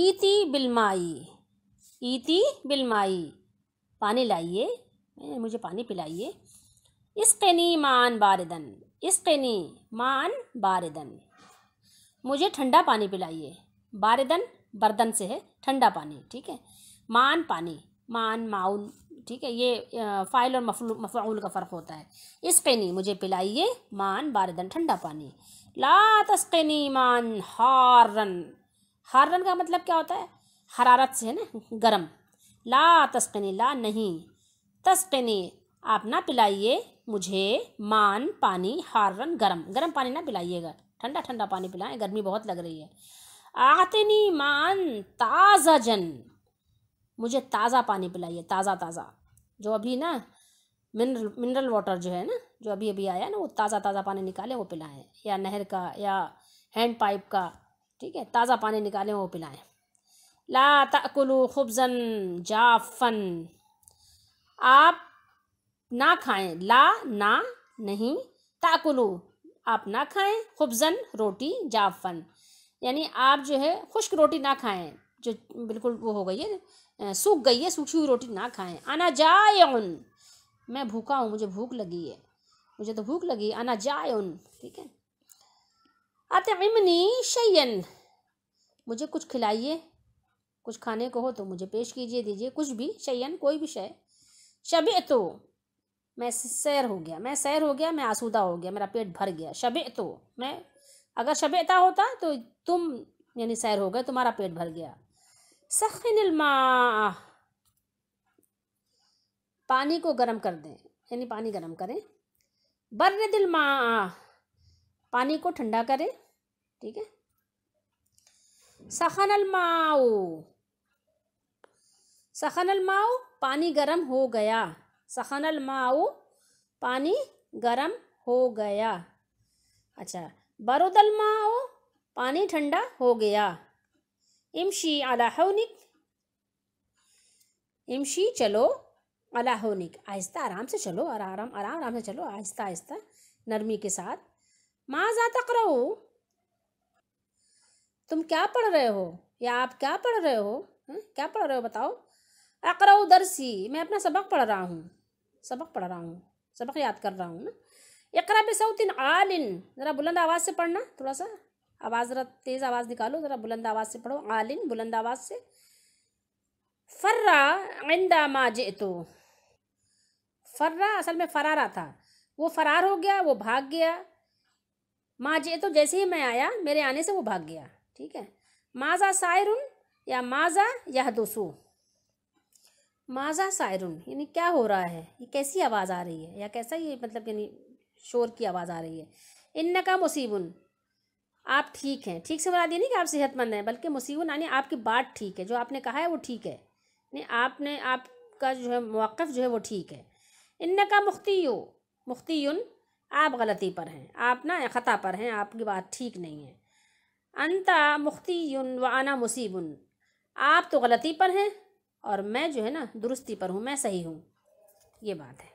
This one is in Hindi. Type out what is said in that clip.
ईति बिलमाई ईति बिलमाई पानी लाइए मुझे पानी पिलाइए इसकनी मान बारदन इसकनी मान बारदन मुझे ठंडा पानी पिलाइए बारदन बर्दन से है ठंडा पानी ठीक है मान पानी मान माउन ठीक है ये फ़ाइल और मफाउल का फ़र्क होता है इस पेनी मुझे पिलाइए मान बारदन ठंडा पानी ला तस्कनी मान हारन रन का मतलब क्या होता है हरारत से है ना गर्म ला तस्पनी ला नहीं तस्पनी आप ना पिलाइए मुझे मान पानी रन गर्म गर्म पानी ना पिलाइएगा ठंडा ठंडा पानी पिलाएं गर्मी बहुत लग रही है आतनी मान ताज़ा जन मुझे ताज़ा पानी पिलाइए ताज़ा ताज़ा जो अभी ना मिनरल मिनरल वाटर जो है ना जो अभी अभी आया ना वो ताज़ा ताज़ा पानी निकाले वो पिलाएं या नहर का या हैंड पाइप का ठीक है ताज़ा पानी निकालें वो पिलाएं ला तकलू खुबजन जाफन आप ना खाएं ला ना नहीं ताकुलू आप ना खाएं खुबजन रोटी जाफन यानी आप जो है खुश्क रोटी ना खाएं जो बिल्कुल वो हो गई है सूख गई है सूखी हुई रोटी ना खाएं आना जाए उन मैं भूखा हूँ मुझे भूख लगी है मुझे तो भूख लगी आना जाए उन ठीक है तो अतमनी शयन मुझे कुछ खिलाइए कुछ खाने को हो तो मुझे पेश कीजिए दीजिए कुछ भी शयन कोई भी शय शब तो मैं सैर हो गया मैं सैर हो गया मैं आसूदा हो गया मेरा पेट भर गया शब तो मैं अगर शबेता होता तो तुम यानी सैर हो गए तुम्हारा पेट भर गया सखिन पानी को गर्म कर दें यानी पानी गर्म करें बर्र दिल माँ पानी को ठंडा करें ठीक है सखन अलमाओ सखन अलमाओ पानी गरम हो गया सखन अलमाओ पानी गरम हो गया अच्छा बरोदल माओ पानी ठंडा हो गया इमशी अलाहौनिक इमशी चलो अलाहौनिक आहिस्ता आराम से चलो आराम आराम आराम से चलो आहिस्ता आहिस्ता नरमी के साथ माँ जा तक रहो तुम क्या पढ़ रहे हो या आप क्या पढ़ रहे हो हुँ? हम्म, क्या पढ़ रहे हो बताओ अकरा दरसी मैं अपना सबक पढ़ रहा हूँ सबक पढ़ रहा हूँ सबक याद कर रहा हूँ ना इकरा बेसौतिन आलिन ज़रा बुलंद आवाज़ से पढ़ना थोड़ा सा आवाज़ ज़रा तेज़ आवाज़ निकालो ज़रा बुलंद आवाज़ से पढ़ो आलिन बुलंद आवाज़ से फर्रा आइंदा माजे तो फर्रा असल में फरारा था वो फरार हो गया वो भाग गया माजे तो जैसे ही मैं आया मेरे आने से वो भाग गया ठीक है माजा सायरुन या माजा यह दोसू माजा सायरुन यानी क्या हो रहा है ये कैसी आवाज़ आ रही है या कैसा ये मतलब यानी शोर की आवाज़ आ रही है इन का मुसीबन आप ठीक हैं ठीक से बता दिए नहीं कि आप सेहतमंद हैं बल्कि मुसीबन यानी आपकी बात ठीक है जो आपने कहा है वो ठीक है नहीं आपने आपका जो है मौक़ जो है वो ठीक है इन का मुख्ती मुख्तियुन आप गलती पर हैं आप ना ख़ता पर हैं आपकी बात ठीक नहीं है अनता मुख्ती वाना मुसीब आप तो गलती पर हैं और मैं जो है ना दुरुस्ती पर हूँ मैं सही हूँ ये बात है